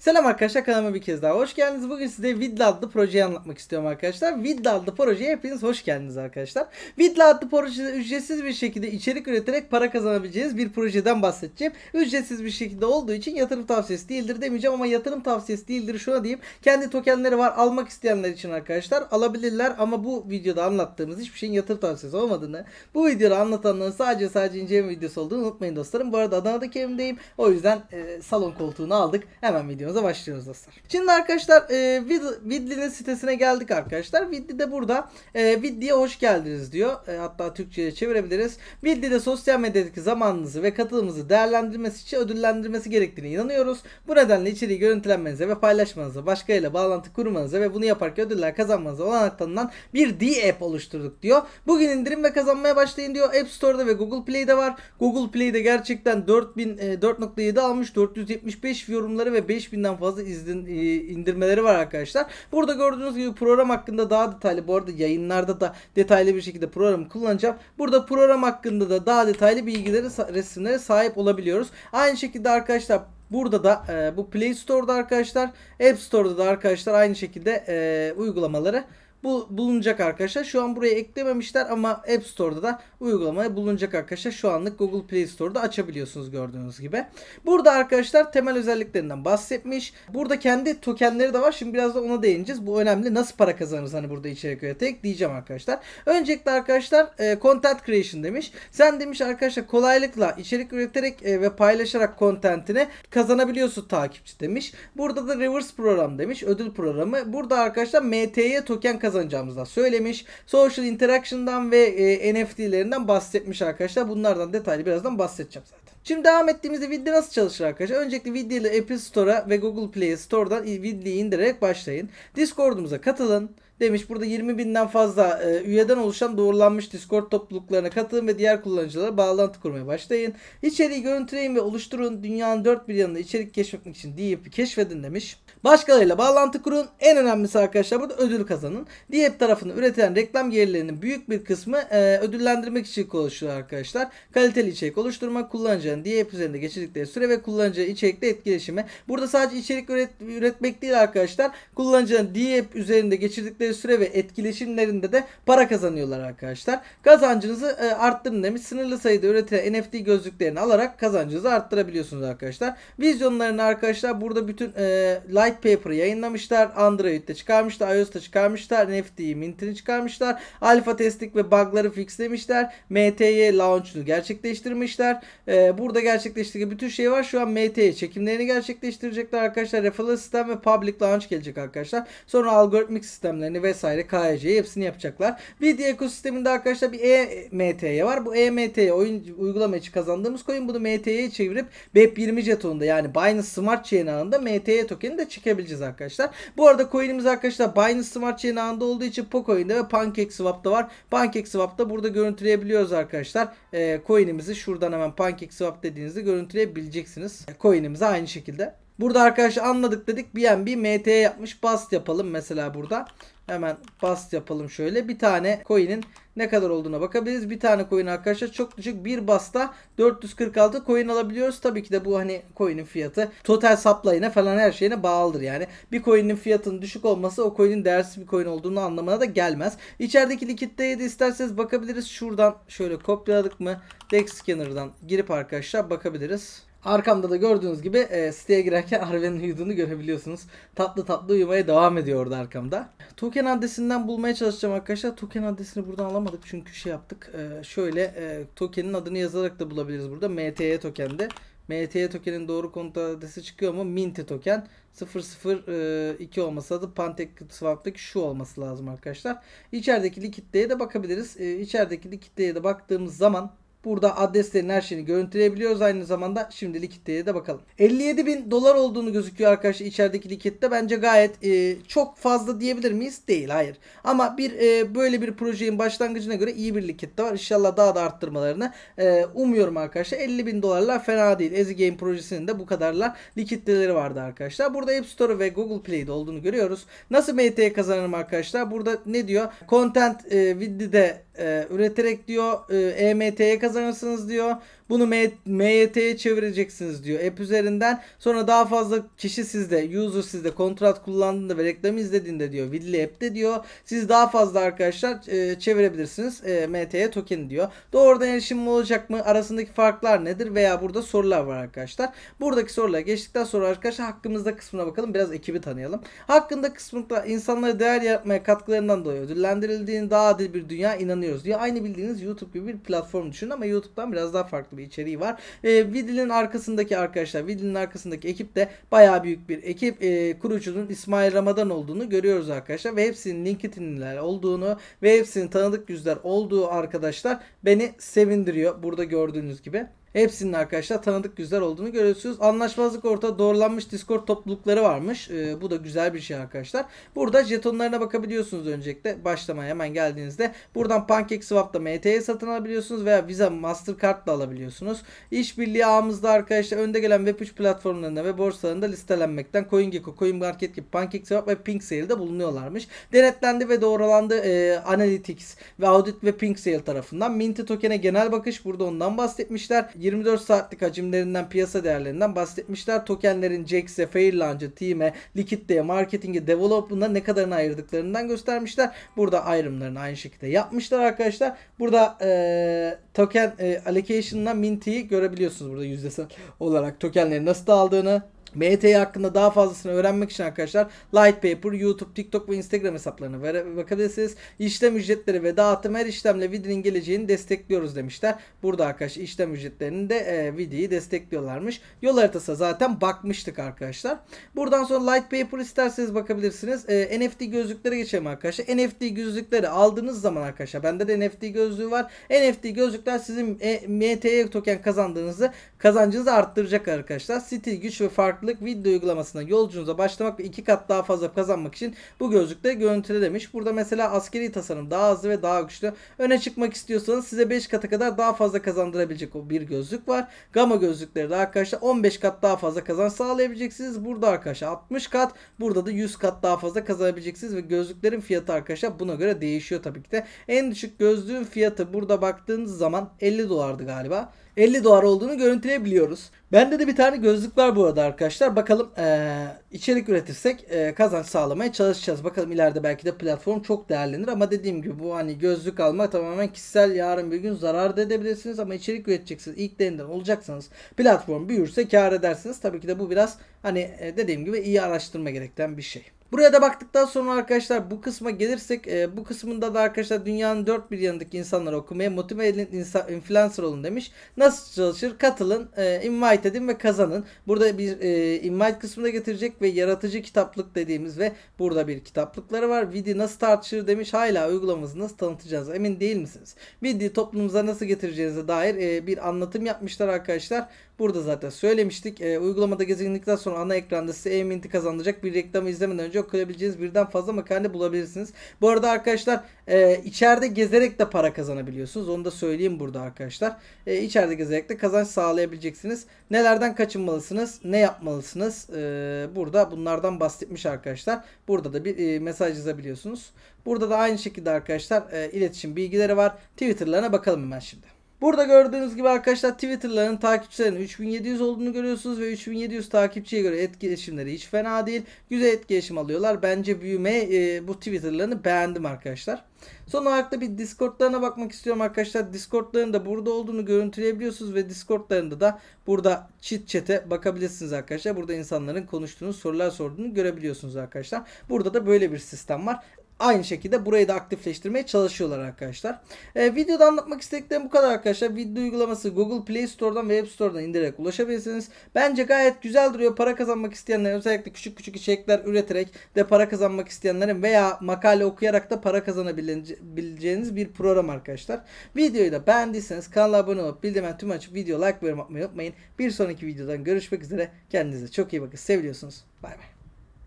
Selam arkadaşlar kanalıma bir kez daha hoş geldiniz. Bugün size Vidla adlı projeyi anlatmak istiyorum arkadaşlar. Vidla adlı projeye hepiniz hoş geldiniz arkadaşlar. Vidla adlı projede ücretsiz bir şekilde içerik üreterek para kazanabileceğiniz bir projeden bahsedeceğim. Ücretsiz bir şekilde olduğu için yatırım tavsiyesi değildir demeyeceğim ama yatırım tavsiyesi değildir şuna diyeyim. Kendi tokenleri var almak isteyenler için arkadaşlar alabilirler ama bu videoda anlattığımız hiçbir şeyin yatırım tavsiyesi olmadığını bu videoda anlatanların sadece sadece inceleme videosu olduğunu unutmayın dostlarım. Bu arada Adana'daki evimdeyim. O yüzden e, salon koltuğunu aldık. Hemen video videomuza başlıyoruz dostlar. Şimdi arkadaşlar e, Vid Vidli'nin sitesine geldik arkadaşlar. Vidli de burada. E, Vidli'ye hoş geldiniz diyor. E, hatta Türkçe'ye çevirebiliriz. Vidli sosyal medyadaki zamanınızı ve katılımınızı değerlendirmesi için ödüllendirmesi gerektiğine inanıyoruz. Bu nedenle içeriği görüntülenmenize ve paylaşmanıza, başkalarıyla bağlantı kurmanıza ve bunu yaparken ödüller kazanmanıza olanak tanınan bir D-App oluşturduk diyor. Bugün indirim ve kazanmaya başlayın diyor. App Store'da ve Google Play'de var. Google Play'de gerçekten 4000 e, almış. 475 yorumları ve 5000 binden fazla izin, e, indirmeleri var arkadaşlar. Burada gördüğünüz gibi program hakkında daha detaylı bu arada yayınlarda da detaylı bir şekilde programı kullanacağım. Burada program hakkında da daha detaylı bilgileri resimlere sahip olabiliyoruz. Aynı şekilde arkadaşlar Burada da e, bu Play Store'da arkadaşlar, App Store'da da arkadaşlar aynı şekilde e, uygulamaları bu bulunacak arkadaşlar. Şu an buraya eklememişler ama App Store'da da uygulamaya bulunacak arkadaşlar. Şu anlık Google Play Store'da açabiliyorsunuz gördüğünüz gibi. Burada arkadaşlar temel özelliklerinden bahsetmiş. Burada kendi tokenleri de var. Şimdi biraz da ona değineceğiz. Bu önemli. Nasıl para kazanırız hani burada içerik üreterek diyeceğim arkadaşlar. Öncelikle arkadaşlar e, content creation demiş. Sen demiş arkadaşlar kolaylıkla içerik üreterek e, ve paylaşarak contentini kazanabiliyorsun takipçi demiş. Burada da reverse program demiş. Ödül programı. Burada arkadaşlar MTY token kazanabiliyorsunuz kazanacağımızı da söylemiş. Social interaction'dan ve e, NFT'lerinden bahsetmiş arkadaşlar. Bunlardan detaylı birazdan bahsedeceğim zaten. Şimdi devam ettiğimizde Vidli nasıl çalışır arkadaşlar? Öncelikle Vidli ile Apple Store'a ve Google Play Store'dan Vidli'yi indirerek başlayın. Discord'umuza katılın. Demiş burada 20 binden fazla e, üyeden oluşan doğrulanmış Discord topluluklarına katılın ve diğer kullanıcılara bağlantı kurmaya başlayın. İçeriği görüntüleyin ve oluşturun. Dünyanın 4 bir içerik keşfetmek için deyip keşfedin demiş. Başkalarıyla bağlantı kurun. En önemlisi arkadaşlar burada ödül kazanın. Diyep tarafını üretilen reklam gelirlerinin büyük bir kısmı e, ödüllendirmek için konuşuyor arkadaşlar. Kaliteli içerik oluşturmak, kullanıcının Diyep üzerinde geçirdikleri süre ve kullanıcı içerikte etkileşimi. Burada sadece içerik üret, üretmek değil arkadaşlar. Kullanıcının Diyep üzerinde geçirdikleri verdikleri süre ve etkileşimlerinde de para kazanıyorlar arkadaşlar. Kazancınızı e, arttırın demiş. Sınırlı sayıda üretilen NFT gözlüklerini alarak kazancınızı arttırabiliyorsunuz arkadaşlar. Vizyonlarını arkadaşlar burada bütün e, light paper'ı yayınlamışlar. Android'de çıkarmışlar. iOS'ta çıkarmışlar. NFT'yi mintini çıkarmışlar. Alfa testlik ve bug'ları fixlemişler. MTY launch'unu gerçekleştirmişler. E, burada gerçekleştirdiği bütün şey var. Şu an MTY çekimlerini gerçekleştirecekler arkadaşlar. Referral sistem ve public launch gelecek arkadaşlar. Sonra algoritmik sistemlerini işlemlerini vesaire KYC'yi hepsini yapacaklar. Video ekosisteminde arkadaşlar bir EMT'ye var. Bu EMT'ye oyun uygulama için kazandığımız coin bunu MT'ye çevirip BEP20 jetonunda yani Binance Smart Chain ağında MT'ye tokeni de çekebileceğiz arkadaşlar. Bu arada coin'imiz arkadaşlar Binance Smart Chain ağında olduğu için Pocoin'de ve PancakeSwap'ta var. PancakeSwap'ta burada görüntüleyebiliyoruz arkadaşlar. E, coin'imizi şuradan hemen PancakeSwap dediğinizde görüntüleyebileceksiniz. E, coin'imizi aynı şekilde. Burada arkadaşlar anladık dedik. BNB MT e yapmış. Bast yapalım mesela burada. Hemen bast yapalım şöyle. Bir tane coin'in ne kadar olduğuna bakabiliriz. Bir tane coin arkadaşlar çok düşük. Bir basta 446 coin alabiliyoruz. Tabii ki de bu hani coin'in fiyatı total supply'ine falan her şeyine bağlıdır yani. Bir coin'in fiyatının düşük olması o coin'in değersiz bir coin olduğunu anlamına da gelmez. İçerideki likitteye de isterseniz bakabiliriz. Şuradan şöyle kopyaladık mı? Dex Scanner'dan girip arkadaşlar bakabiliriz. Arkamda da gördüğünüz gibi e, siteye girerken Arven'in uyuduğunu görebiliyorsunuz. Tatlı tatlı uyumaya devam ediyor orada arkamda. Token adresinden bulmaya çalışacağım arkadaşlar. Token adresini buradan alamadık çünkü şey yaptık. E, şöyle e, tokenin adını yazarak da bulabiliriz burada. MTY tokende. MTY tokenin doğru konut adresi çıkıyor mu? Mint token 002 e, olması da Pantek Swap'taki şu olması lazım arkadaşlar. İçerideki likiditeye de bakabiliriz. E, içerideki likiditeye de baktığımız zaman Burada adreslerin her şeyini görüntüleyebiliyoruz aynı zamanda. Şimdi likiditeye de bakalım. 57 bin dolar olduğunu gözüküyor arkadaşlar içerideki likitte. Bence gayet e, çok fazla diyebilir miyiz? Değil hayır. Ama bir e, böyle bir projenin başlangıcına göre iyi bir likitte var. İnşallah daha da arttırmalarını e, umuyorum arkadaşlar. 50 bin dolarlar fena değil. Ezi Game projesinin de bu kadarla likitteleri vardı arkadaşlar. Burada App Store ve Google Play'de olduğunu görüyoruz. Nasıl MT e kazanırım arkadaşlar? Burada ne diyor? Content e, with e, üreterek diyor e, EMT'ye kazanırım kazanırsınız diyor. Bunu MYT'ye çevireceksiniz diyor app üzerinden. Sonra daha fazla kişi sizde, user sizde kontrat kullandığında ve reklamı izlediğinde diyor Vidli app'te diyor. Siz daha fazla arkadaşlar e, çevirebilirsiniz e, MT'ye token diyor. Doğrudan erişim olacak mı? Arasındaki farklar nedir? Veya burada sorular var arkadaşlar. Buradaki sorulara geçtikten sonra arkadaşlar hakkımızda kısmına bakalım. Biraz ekibi tanıyalım. Hakkında kısmında insanlara değer yaratmaya katkılarından dolayı ödüllendirildiğini daha adil bir dünya inanıyoruz diyor. Aynı bildiğiniz YouTube gibi bir platform düşünün ama YouTube'dan biraz daha farklı bir bir içeriği var. E, Vidil'in arkasındaki arkadaşlar Vidil'in arkasındaki ekip de baya büyük bir ekip. E, kurucunun İsmail Ramadan olduğunu görüyoruz arkadaşlar ve hepsinin LinkedIn'ler olduğunu ve hepsinin tanıdık yüzler olduğu arkadaşlar beni sevindiriyor burada gördüğünüz gibi. Hepsinin arkadaşlar tanıdık yüzler olduğunu görüyorsunuz. Anlaşmazlık ortada doğrulanmış Discord toplulukları varmış. Ee, bu da güzel bir şey arkadaşlar. Burada jetonlarına bakabiliyorsunuz öncelikle. Başlamaya hemen geldiğinizde. Buradan PancakeSwap'ta MT'ye satın alabiliyorsunuz veya Visa Mastercard'la alabiliyorsunuz. İşbirliği ağımızda arkadaşlar önde gelen Web3 platformlarında ve borsalarında listelenmekten CoinGecko, CoinMarket gibi PancakeSwap ve PinkSale'de bulunuyorlarmış. Denetlendi ve doğrulandı e, Analytics ve Audit ve PinkSale tarafından. Minty Token'e genel bakış burada ondan bahsetmişler. 24 saatlik hacimlerinden piyasa değerlerinden bahsetmişler. Tokenlerin JAX'e, Fairlaunch'a, Team'e, Liquid'e, Marketing'e, Development'a ne kadarını ayırdıklarından göstermişler. Burada ayrımlarını aynı şekilde yapmışlar arkadaşlar. Burada e, token e, allocation'la Minty'yi görebiliyorsunuz burada yüzdesel olarak tokenleri nasıl dağıldığını BT hakkında daha fazlasını öğrenmek için arkadaşlar Lightpaper, YouTube, TikTok ve Instagram hesaplarına bakabilirsiniz. İşlem ücretleri ve dağıtım her işlemle Vidi'nin geleceğini destekliyoruz demişler. Burada arkadaşlar işlem ücretlerini de e, Vidi'yi destekliyorlarmış. Yol haritası zaten bakmıştık arkadaşlar. Buradan sonra Lightpaper isterseniz bakabilirsiniz. E, NFT gözlüklere geçelim arkadaşlar. NFT gözlükleri aldığınız zaman arkadaşlar bende de NFT gözlüğü var. NFT gözlükler sizin e, MTE token kazandığınızı kazancınızı arttıracak arkadaşlar. Stil, güç ve fark kulaklık video uygulamasına yolculuğunuza başlamak ve iki kat daha fazla kazanmak için bu gözlükte görüntüle demiş. Burada mesela askeri tasarım daha hızlı ve daha güçlü. Öne çıkmak istiyorsanız size 5 kata kadar daha fazla kazandırabilecek o bir gözlük var. Gama gözlükleri de arkadaşlar 15 kat daha fazla kazanç sağlayabileceksiniz. Burada arkadaşlar 60 kat burada da 100 kat daha fazla kazanabileceksiniz ve gözlüklerin fiyatı arkadaşlar buna göre değişiyor tabii ki de. En düşük gözlüğün fiyatı burada baktığınız zaman 50 dolardı galiba. 50 dolar olduğunu görüntüleyebiliyoruz. Bende de bir tane gözlük var bu arada arkadaşlar. Bakalım e, içerik üretirsek e, kazanç sağlamaya çalışacağız. Bakalım ileride belki de platform çok değerlenir ama dediğim gibi bu hani gözlük almak tamamen kişisel yarın bir gün zarar da edebilirsiniz ama içerik üreteceksiniz. İlk derinden olacaksanız platform büyürse kar edersiniz. Tabii ki de bu biraz hani e, dediğim gibi iyi araştırma gerektiren bir şey. Buraya da baktıktan sonra arkadaşlar bu kısma gelirsek e, bu kısmında da arkadaşlar dünyanın dört bir yanındaki insanları okumaya motive edin insan, influencer olun demiş. Nasıl çalışır? Katılın, e, invite edin ve kazanın. Burada bir e, invite kısmına getirecek ve yaratıcı kitaplık dediğimiz ve burada bir kitaplıkları var. video nasıl tartışır demiş. Hala uygulamamızı nasıl tanıtacağız emin değil misiniz? video toplumumuza nasıl getireceğinize dair e, bir anlatım yapmışlar arkadaşlar. Burada zaten söylemiştik. E, uygulamada gezindikten sonra ana ekranda size e-mint'i kazandıracak bir reklamı izlemeden önce okuyabileceğiniz birden fazla makale bulabilirsiniz. Bu arada arkadaşlar e, içeride gezerek de para kazanabiliyorsunuz. Onu da söyleyeyim burada arkadaşlar. E, içeride gezerek de kazanç sağlayabileceksiniz. Nelerden kaçınmalısınız? Ne yapmalısınız? E, burada bunlardan bahsetmiş arkadaşlar. Burada da bir e, mesaj yazabiliyorsunuz. Burada da aynı şekilde arkadaşlar e, iletişim bilgileri var. Twitter'larına bakalım hemen şimdi. Burada gördüğünüz gibi arkadaşlar Twitter'ların takipçilerin 3700 olduğunu görüyorsunuz ve 3700 takipçiye göre etkileşimleri hiç fena değil. Güzel etkileşim alıyorlar. Bence büyüme e, bu Twitter'larını beğendim arkadaşlar. Son olarak da bir Discord'larına bakmak istiyorum arkadaşlar. Discord'ların da burada olduğunu görüntüleyebiliyorsunuz ve Discord'larında da burada chit chat'e bakabilirsiniz arkadaşlar. Burada insanların konuştuğunu, sorular sorduğunu görebiliyorsunuz arkadaşlar. Burada da böyle bir sistem var aynı şekilde burayı da aktifleştirmeye çalışıyorlar arkadaşlar. E, videoda anlatmak istediklerim bu kadar arkadaşlar. Video uygulaması Google Play Store'dan ve App Store'dan indirerek ulaşabilirsiniz. Bence gayet güzel duruyor. Para kazanmak isteyenler özellikle küçük küçük içerikler üreterek de para kazanmak isteyenlerin veya makale okuyarak da para kazanabileceğiniz bir program arkadaşlar. Videoyu da beğendiyseniz kanala abone olup bildiğimen tüm açıp video like bölüm atmayı unutmayın. Bir sonraki videodan görüşmek üzere. Kendinize çok iyi bakın. Seviyorsunuz. Bay bay.